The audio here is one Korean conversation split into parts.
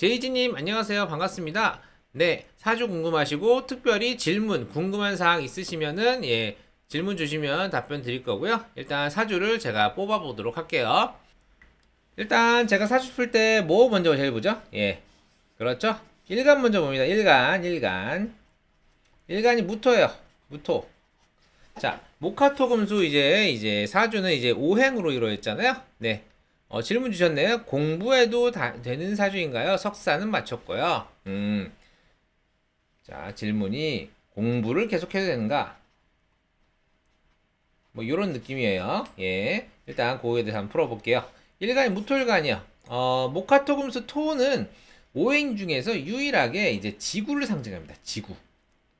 제이지님 안녕하세요 반갑습니다 네 사주 궁금하시고 특별히 질문 궁금한 사항 있으시면은 예 질문 주시면 답변 드릴 거고요 일단 사주를 제가 뽑아 보도록 할게요 일단 제가 사주 풀 때 뭐 먼저 제일 보죠 예 그렇죠 일간 먼저 봅니다 일간 일간 일간이 무토예요 무토 자 모카토금수 이제 이제 사주는 이제 오행으로 이루어졌잖아요 네 어, 질문 주셨네요. 공부해도 다, 되는 사주인가요? 석사는 맞췄고요. 음. 자, 질문이 공부를 계속해도 되는가? 뭐 이런 느낌이에요. 예. 일단 그거에 대해서 한번 풀어볼게요. 일간이 무토일간이요. 어, 모카토금수 토는 오행 중에서 유일하게 이제 지구를 상징합니다. 지구.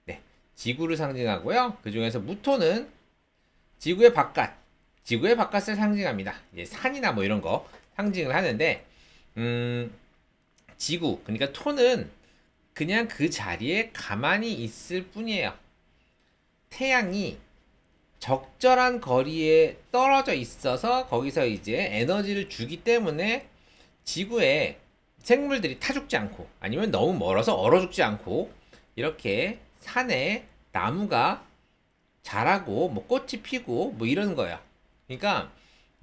네. 지구를 상징하고요. 그 중에서 무토는 지구의 바깥. 지구의 바깥을 상징합니다. 이제 산이나 뭐 이런 거 상징을 하는데 음 지구 그러니까 토는 그냥 그 자리에 가만히 있을 뿐이에요. 태양이 적절한 거리에 떨어져 있어서 거기서 이제 에너지를 주기 때문에 지구에 생물들이 타 죽지 않고 아니면 너무 멀어서 얼어 죽지 않고 이렇게 산에 나무가 자라고 뭐 꽃이 피고 뭐 이런 거야. 그러니까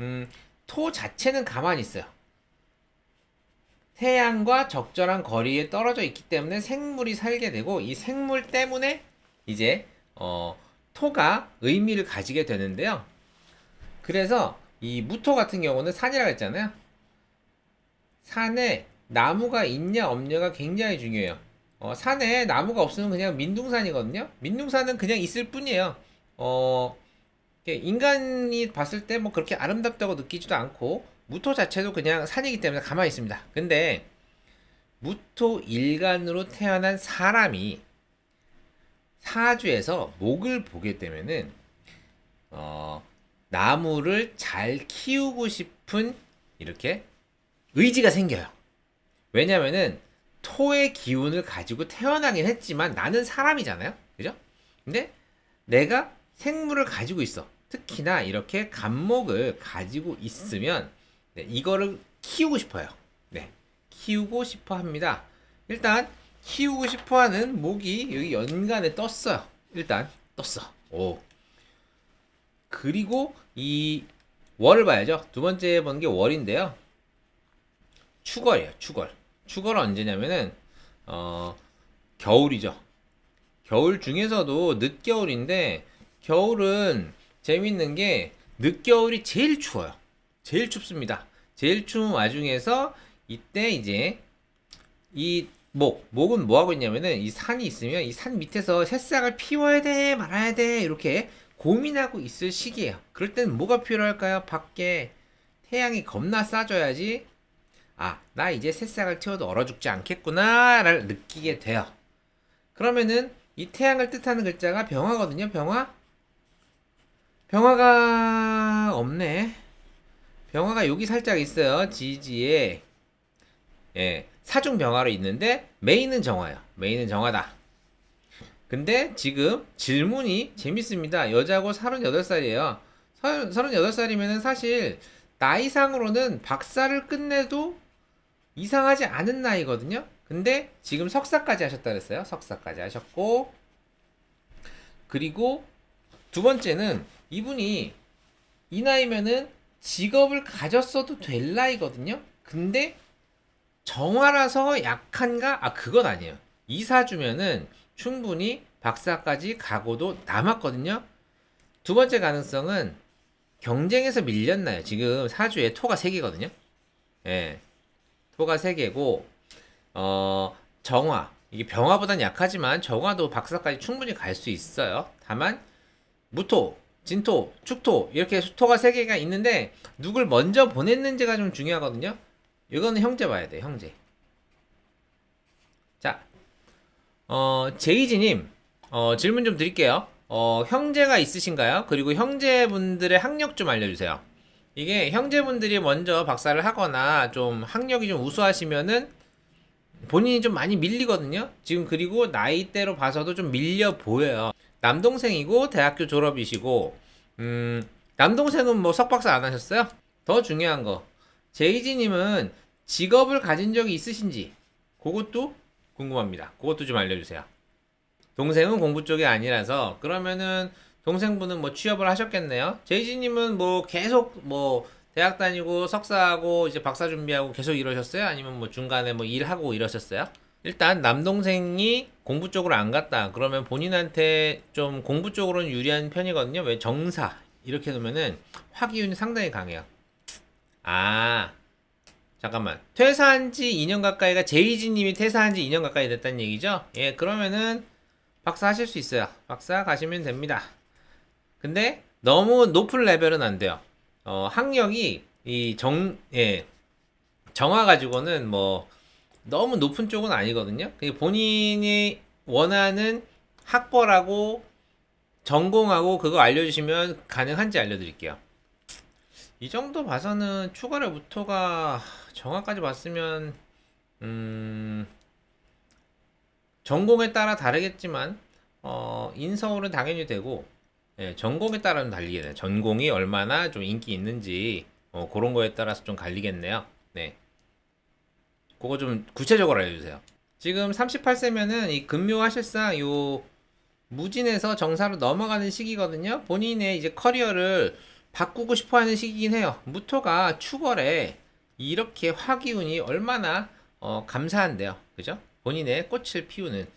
음, 토 자체는 가만히 있어요. 태양과 적절한 거리에 떨어져 있기 때문에 생물이 살게 되고 이 생물 때문에 이제 어, 토가 의미를 가지게 되는데요. 그래서 이 무토 같은 경우는 산이라고 했잖아요. 산에 나무가 있냐 없냐가 굉장히 중요해요. 어, 산에 나무가 없으면 그냥 민둥산이거든요. 민둥산은 그냥 있을 뿐이에요. 어, 예, 인간이 봤을 때 뭐 그렇게 아름답다고 느끼지도 않고 무토 자체도 그냥 산이기 때문에 가만히 있습니다. 근데 무토 일간으로 태어난 사람이 사주에서 목을 보게 되면은 어, 나무를 잘 키우고 싶은 이렇게 의지가 생겨요. 왜냐면은 토의 기운을 가지고 태어나긴 했지만 나는 사람이잖아요. 그죠? 근데 내가 생물을 가지고 있어. 특히나 이렇게 감목을 가지고 있으면 네, 이거를 키우고 싶어요. 네, 키우고 싶어 합니다. 일단 키우고 싶어 하는 목이 여기 연간에 떴어요. 일단 떴어. 오. 그리고 이 월을 봐야죠. 두 번째 번 게 월인데요. 추걸이에요. 추걸. 추걸 언제냐면은 어 겨울이죠. 겨울 중에서도 늦겨울인데 겨울은 재밌는 게 늦겨울이 제일 추워요. 제일 춥습니다. 제일 추운 와중에서 이때 이제 이 목, 목은 뭐 하고 있냐면은 이 산이 있으면 이 산 밑에서 새싹을 피워야 돼, 말아야 돼 이렇게 고민하고 있을 시기예요. 그럴 때는 뭐가 필요할까요? 밖에 태양이 겁나 싸져야지 아, 나 이제 새싹을 튀워도 얼어 죽지 않겠구나를 느끼게 돼요. 그러면은 이 태양을 뜻하는 글자가 병화거든요, 병화. 병화가 없네. 병화가 여기 살짝 있어요. 지지에 예, 사중 병화로 있는데 메인은 정화예요. 메인은 정화다. 근데 지금 질문이 재밌습니다. 여자고 38살이에요. 38살이면 사실 나이상으로는 박사를 끝내도 이상하지 않은 나이거든요. 근데 지금 석사까지 하셨다 그랬어요. 석사까지 하셨고 그리고 두 번째는 이분이 이 나이면은 직업을 가졌어도 될 나이거든요. 근데 정화라서 약한가? 아 그건 아니에요. 이사 주면은 충분히 박사까지 가고도 남았거든요. 두 번째 가능성은 경쟁에서 밀렸나요? 지금 사주에 토가 3개거든요. 예. 토가 3개고 어, 정화 이게 병화보단 약하지만 정화도 박사까지 충분히 갈 수 있어요. 다만 무토, 진토, 축토 이렇게 수토가 세 개가 있는데 누굴 먼저 보냈는지가 좀 중요하거든요. 이거는 형제 봐야 돼, 형제. 자, 어, 제이지님 어, 질문 좀 드릴게요. 어, 형제가 있으신가요? 그리고 형제분들의 학력 좀 알려주세요. 이게 형제분들이 먼저 박사를 하거나 좀 학력이 좀 우수하시면은 본인이 좀 많이 밀리거든요. 지금 그리고 나이대로 봐서도 좀 밀려 보여요. 남동생이고 대학교 졸업이시고 음 남동생은 뭐 석박사 안 하셨어요? 더 중요한 거 제이지님은 직업을 가진 적이 있으신지 그것도 궁금합니다. 그것도 좀 알려주세요. 동생은 공부 쪽이 아니라서 그러면은 동생분은 뭐 취업을 하셨겠네요. 제이지님은 뭐 계속 뭐 대학 다니고 석사하고 이제 박사 준비하고 계속 이러셨어요? 아니면 뭐 중간에 뭐 일하고 이러셨어요? 일단 남동생이 공부 쪽으로 안 갔다 그러면 본인한테 좀 공부 쪽으로는 유리한 편이거든요 왜 정사 이렇게 놓으면은 화기운이 상당히 강해요 아 잠깐만 퇴사한 지 2년 가까이가 제이지 님이 퇴사한 지 2년 가까이 됐다는 얘기죠 예 그러면은 박사 하실 수 있어요 박사 가시면 됩니다 근데 너무 높은 레벨은 안 돼요 어 학력이 이 정예 정화 가지고는 뭐 너무 높은 쪽은 아니거든요. 본인이 원하는 학벌하고 전공하고 그거 알려주시면 가능한지 알려드릴게요. 이 정도 봐서는 추가를 부터가 정확까지 봤으면 음 전공에 따라 다르겠지만 어 인서울은 당연히 되고 예, 전공에 따라는 달리게 돼요. 전공이 얼마나 좀 인기 있는지 어, 그런 거에 따라서 좀 갈리겠네요. 네. 그거 좀 구체적으로 알려주세요. 지금 38세면은 이금묘 사실상 요 무진에서 정사로 넘어가는 시기거든요. 본인의 이제 커리어를 바꾸고 싶어 하는 시기긴 해요. 무토가 추월에 이렇게 화기운이 얼마나 어, 감사한데요. 그죠? 본인의 꽃을 피우는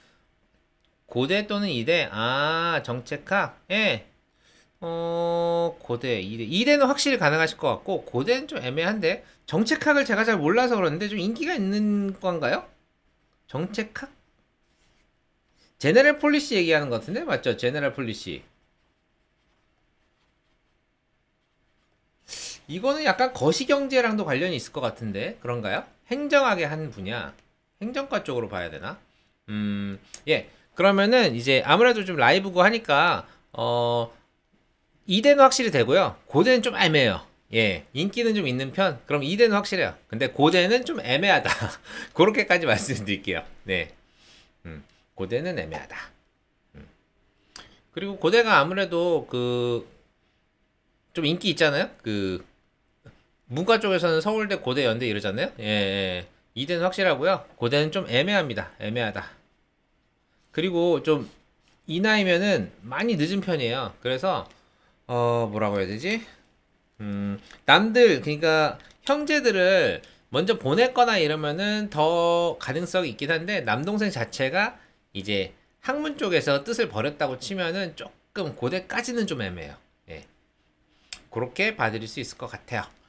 고대 또는 이대 아 정책학 예 어, 고대, 2대. 2대는 확실히 가능하실 것 같고, 고대는 좀 애매한데, 정책학을 제가 잘 몰라서 그러는데, 좀 인기가 있는 건가요? 정책학? 제네럴 폴리시 얘기하는 것 같은데? 맞죠? 제네럴 폴리시. 이거는 약간 거시경제랑도 관련이 있을 것 같은데, 그런가요? 행정학의 한 분야. 행정과 쪽으로 봐야 되나? 음, 예. 그러면은 이제 아무래도 좀 라이브고 하니까, 어, 2대는 확실히 되고요. 고대는 좀 애매해요. 예, 인기는 좀 있는 편. 그럼 2대는 확실해요. 근데 고대는 좀 애매하다. 그렇게까지 말씀드릴게요. 네. 음, 고대는 애매하다. 음. 그리고 고대가 아무래도 그, 좀 인기 있잖아요? 그, 문과 쪽에서는 서울대, 고대, 연대 이러잖아요? 예, 예. 2대는 확실하고요. 고대는 좀 애매합니다. 애매하다. 그리고 좀, 이 나이면은 많이 늦은 편이에요. 그래서, 어 뭐라고 해야 되지? 음 남들 그러니까 형제들을 먼저 보냈거나 이러면은 더 가능성이 있긴 한데 남동생 자체가 이제 학문 쪽에서 뜻을 버렸다고 치면은 조금 고대까지는 좀 애매해요. 예. 그렇게 봐드릴 수 있을 것 같아요.